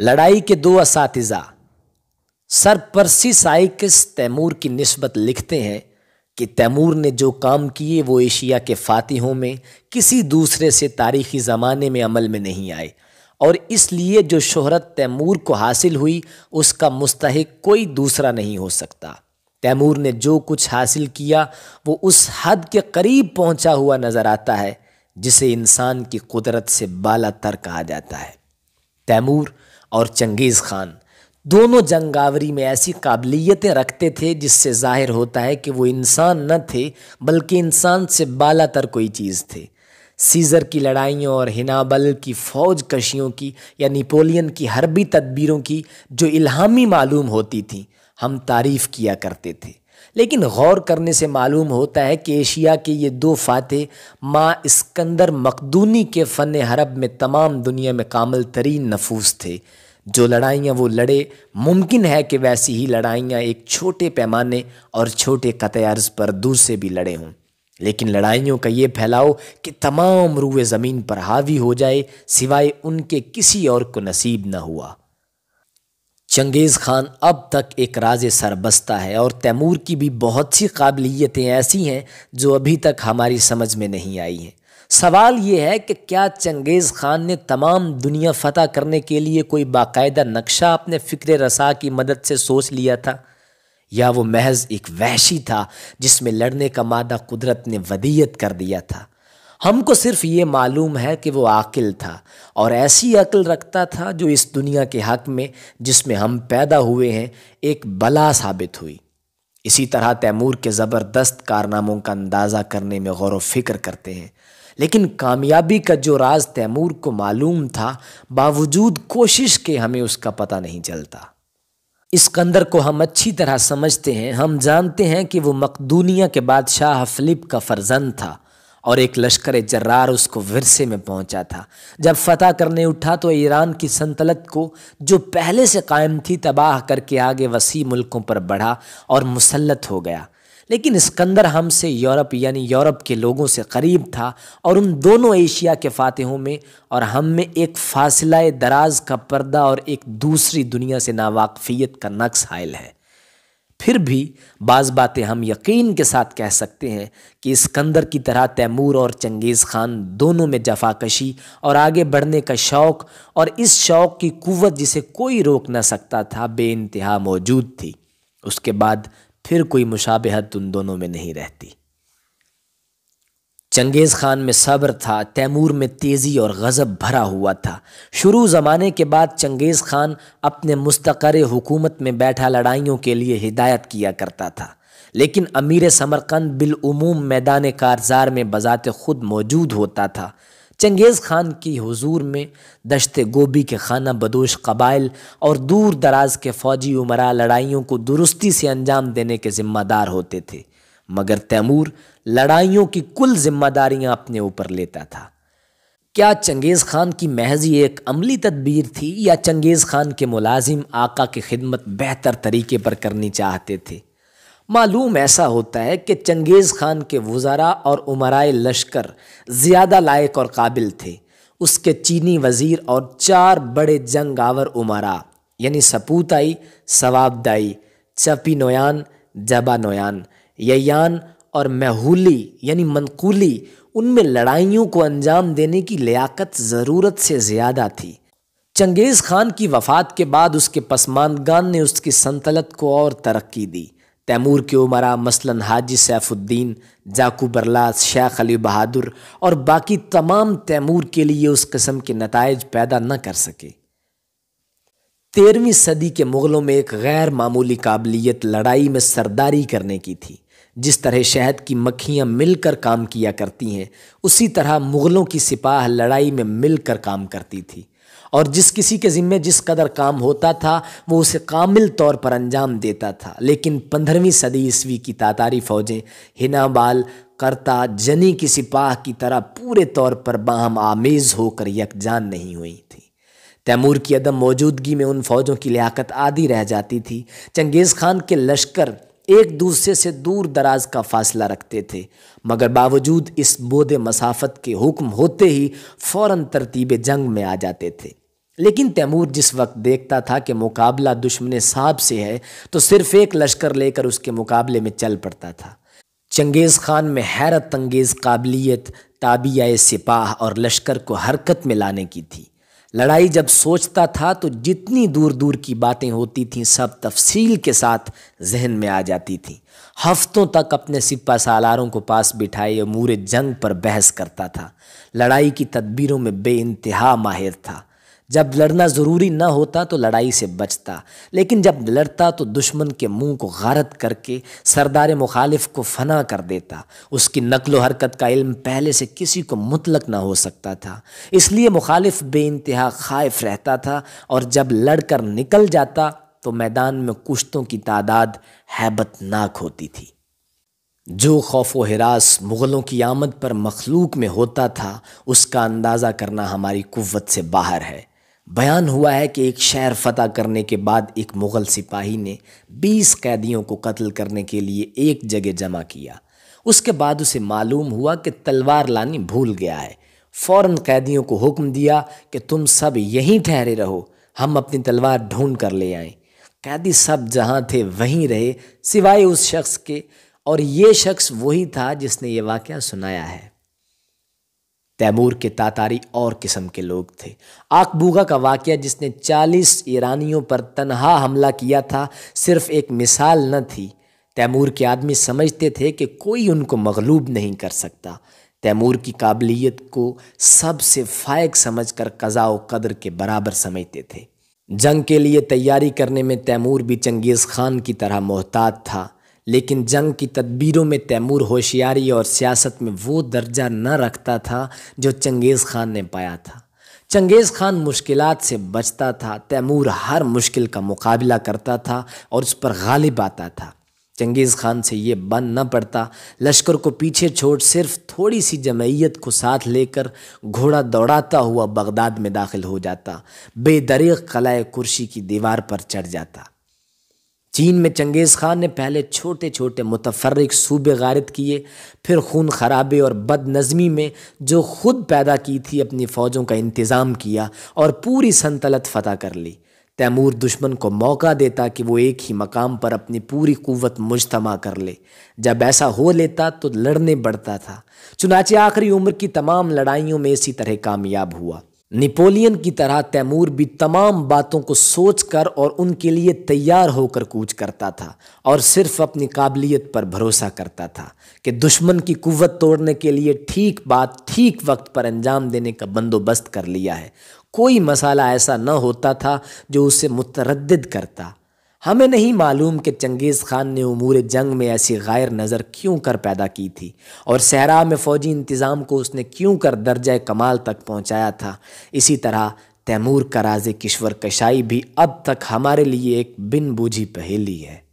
लड़ाई के दो सर सरपरसी साइकिस तैमूर की नस्बत लिखते हैं कि तैमूर ने जो काम किए वो एशिया के फातिहों में किसी दूसरे से तारीखी ज़माने में अमल में नहीं आए और इसलिए जो शोहरत तैमूर को हासिल हुई उसका मुस्तक कोई दूसरा नहीं हो सकता तैमूर ने जो कुछ हासिल किया वो उस हद के करीब पहुंचा हुआ नज़र आता है जिसे इंसान की कुदरत से बाला तर कहा जाता है तैमूर और चंगेज़ ख़ान दोनों जंगावरी में ऐसी काबिलियतें रखते थे जिससे जाहिर होता है कि वो इंसान न थे बल्कि इंसान से बाला तर कोई चीज़ थे सीज़र की लड़ाइयों और हिनाबल की फ़ौज कशियों की या नेपोलियन की हरबी तदबीरों की जो इल्हामी मालूम होती थी हम तारीफ़ किया करते थे लेकिन गौर करने से मालूम होता है कि एशिया के ये दो फातह माँ इसकंदर मकदूनी के फ़न हरब में तमाम दुनिया में कामल तरीन नफूस थे जो लड़ाइयाँ वो लड़े मुमकिन है कि वैसी ही लड़ाइयाँ एक छोटे पैमाने और छोटे कतर्ज पर दूर से भी लड़े हों लेकिन लड़ाइयों का ये फैलाओ कि तमाम रूए ज़मीन पर हावी हो जाए सिवाय उनके किसी और को नसीब न हुआ चंगेज़ खान अब तक एक राज सरबस्ता है और तैमूर की भी बहुत सी काबिलियतें ऐसी हैं जो अभी तक हमारी समझ में नहीं आई हैं सवाल ये है कि क्या चंगेज़ ख़ान ने तमाम दुनिया फतह करने के लिए कोई बाकायदा नक्शा अपने फ़िक्र रसा की मदद से सोच लिया था या वो महज एक वहशी था जिसमें लड़ने का मादा कुदरत ने वदीयत कर दिया था हमको सिर्फ ये मालूम है कि वो आकिल था और ऐसी अकल रखता था जो इस दुनिया के हक में जिसमें हम पैदा हुए हैं एक बला साबित हुई इसी तरह तैमूर के ज़बरदस्त कारनामों का अंदाज़ा करने में गौर व फिक्र करते हैं लेकिन कामयाबी का जो राज तैमूर को मालूम था बावजूद कोशिश के हमें उसका पता नहीं चलता कंदर को हम अच्छी तरह समझते हैं हम जानते हैं कि वो मकदूनिया के बादशाह फिलिप का फर्जंद था और एक लश्कर जर्रार उसको विरसे में पहुंचा था जब फतह करने उठा तो ईरान की संतलत को जो पहले से कायम थी तबाह करके आगे वसी मुल्कों पर बढ़ा और मुसलत हो गया लेकिन सिकंदर हमसे यूरोप यानी यूरोप के लोगों से करीब था और उन दोनों एशिया के फातहों में और हम में एक फासिला दराज का पर्दा और एक दूसरी दुनिया से नावाकफियत का नक्स हायल है फिर भी बाज़ बातें हम यकीन के साथ कह सकते हैं कि स्कंदर की तरह तैमूर और चंगेज़ ख़ान दोनों में जफाकशी और आगे बढ़ने का शौक़ और इस शौक़ की कुवत जिसे कोई रोक ना सकता था बे मौजूद थी उसके बाद फिर कोई मुशाबहत उन दोनों में नहीं रहती चंगेज़ ख़ान में सब्र था तैमूर में तेज़ी और गज़ब भरा हुआ था शुरू ज़माने के बाद चंगेज़ ख़ान अपने मुस्तकर हुकूमत में बैठा लड़ाइयों के लिए हिदायत किया करता था लेकिन अमीर समरकंद बिलूम मैदान कारजार में बज़ात खुद मौजूद होता था चंगेज़ खान की हुजूर में दशते गोभी के खाना बदोश कबाइल और दूर दराज के फ़ौजी उमरा लड़ाइयों को दुरुस्ती से अंजाम देने के ज़िम्मेदार होते थे मगर तैमूर लड़ाइयों की कुल जिम्मेदारियां अपने ऊपर लेता था क्या चंगेज़ खान की महजी एक अमली तदबीर थी या चंगेज़ खान के मुलाजिम आका की खिदमत बेहतर तरीके पर करनी चाहते थे मालूम ऐसा होता है कि चंगेज़ खान के वज़रा और उमराए लश्कर ज़्यादा लायक और काबिल थे उसके चीनी वज़ीर और चार बड़े जंगावर उमरा यानी सपूताई सवाबदाई चपी जबा नोयान ययान और महूली यानी मनकूली उनमें लड़ाइयों को अंजाम देने की लियाकत ज़रूरत से ज़्यादा थी चंगेज़ खान की वफ़ात के बाद उसके पसमानगान ने उसकी संतलत को और तरक्की दी तैमूर के उमरा मसलन हाजी सैफुद्दीन जाकू बरलास शेख अली बहादुर और बाकी तमाम तैमूर के लिए उस कस्म के नतज पैदा न कर सके तेरहवीं सदी के मुग़लों में एक गैर मामूली काबिलियत लड़ाई में सरदारी करने की थी जिस तरह शहद की मक्खियाँ मिलकर काम किया करती हैं उसी तरह मुग़लों की सिपाह लड़ाई में मिलकर काम करती थी और जिस किसी के ज़िम्मे जिस कदर काम होता था वो उसे कामिल तौर पर अंजाम देता था लेकिन पंद्रहवीं सदी ईस्वी की तातारी फ़ौजें हिनाबाल करता जनी की सिपाह की तरह पूरे तौर पर बाहम आमेज़ होकर यकजान नहीं हुई थी तैमूर की अदम मौजूदगी में उन फौजों की लियाकत आदि रह जाती थी चंगेज़ खान के लश्कर एक दूसरे से दूर दराज का फासला रखते थे मगर बावजूद इस बोध मसाफत के हुक्म होते ही फ़ौर तरतीब जंग में आ जाते थे लेकिन तैमूर जिस वक्त देखता था कि मुकाबला दुश्मन साहब से है तो सिर्फ एक लश्कर लेकर उसके मुकाबले में चल पड़ता था चंगेज़ खान में हैरत अंगेज़ काबिलियत ताबिया सिपाह और लश्कर को हरकत में लाने की थी लड़ाई जब सोचता था तो जितनी दूर दूर की बातें होती थीं सब तफसील के साथ जहन में आ जाती थीं हफ्तों तक अपने सिपा सालारों को पास बिठाए अमूर जंग पर बहस करता था लड़ाई की तदबीरों में बे माहिर था जब लड़ना ज़रूरी ना होता तो लड़ाई से बचता लेकिन जब लड़ता तो दुश्मन के मुंह को गारत करके सरदार मुखालिफ को फना कर देता उसकी नकल हरकत का इल्म पहले से किसी को मुतलक ना हो सकता था इसलिए मुखालिफ बे इंतहा खाइफ रहता था और जब लड़ कर निकल जाता तो मैदान में कुश्तों की तादाद हैबतनाक होती थी जो खौफ व हरास मुग़लों की आमद पर मखलूक में होता था उसका अंदाज़ा करना हमारी कुवत से बाहर है बयान हुआ है कि एक शहर फतह करने के बाद एक मुग़ल सिपाही ने 20 कैदियों को कत्ल करने के लिए एक जगह जमा किया उसके बाद उसे मालूम हुआ कि तलवार लानी भूल गया है फ़ौर कैदियों को हुक्म दिया कि तुम सब यहीं ठहरे रहो हम अपनी तलवार ढूंढ कर ले आए कैदी सब जहाँ थे वहीं रहे सिवाय उस शख्स के और ये शख्स वही था जिसने ये वाक़ सुनाया है तैमूर के तातारी और किस्म के लोग थे आकबूगा का वाक़ जिसने 40 ईरानियों पर तनहा हमला किया था सिर्फ एक मिसाल न थी तैमूर के आदमी समझते थे कि कोई उनको मगलूब नहीं कर सकता तैमूर की काबिलियत को सबसे फायक समझ कर कज़ा कदर के बराबर समझते थे जंग के लिए तैयारी करने में तैमूर भी चंगेज़ खान की तरह मोहतात था लेकिन जंग की तदबीरों में तैमूर होशियारी और सियासत में वो दर्जा न रखता था जो चंगेज़ ख़ान ने पाया था चंगेज़ ख़ान मुश्किल से बचता था तैमूर हर मुश्किल का मुकाबला करता था और उस पर गालिब आता था चंगेज़ ख़ान से ये बन न पड़ता लश्कर को पीछे छोड़ सिर्फ थोड़ी सी जमैयत को साथ लेकर घोड़ा दौड़ाता हुआ बगदाद में दाखिल हो जाता बेदरीक कलाए कुर्सी की दीवार पर चढ़ जाता चीन में चंगेज़ खान ने पहले छोटे छोटे मुतफरक सूबे गारत किए फिर खून खराबे और बदनज़मी में जो खुद पैदा की थी अपनी फ़ौजों का इंतज़ाम किया और पूरी संतलत फ़तह कर ली तैमूर दुश्मन को मौका देता कि वो एक ही मकाम पर अपनी पूरी कुवत मुजतमा कर ले जब ऐसा हो लेता तो लड़ने बढ़ता था चुनाचे आखिरी उम्र की तमाम लड़ाइयों में इसी तरह कामयाब हुआ नेपोलियन की तरह तैमूर भी तमाम बातों को सोचकर और उनके लिए तैयार होकर कूच करता था और सिर्फ अपनी काबिलियत पर भरोसा करता था कि दुश्मन की कुवत तोड़ने के लिए ठीक बात ठीक वक्त पर अंजाम देने का बंदोबस्त कर लिया है कोई मसाला ऐसा न होता था जो उसे मुतरद करता हमें नहीं मालूम कि चंगेज़ खान ने उमूर जंग में ऐसी गैर नज़र क्यों कर पैदा की थी और सहरा में फ़ौजी इंतज़ाम को उसने क्यों कर दर्ज कमाल तक पहुँचाया था इसी तरह तैमूर का राज किश्वर कशाई भी अब तक हमारे लिए एक बिन बूझी पहेली है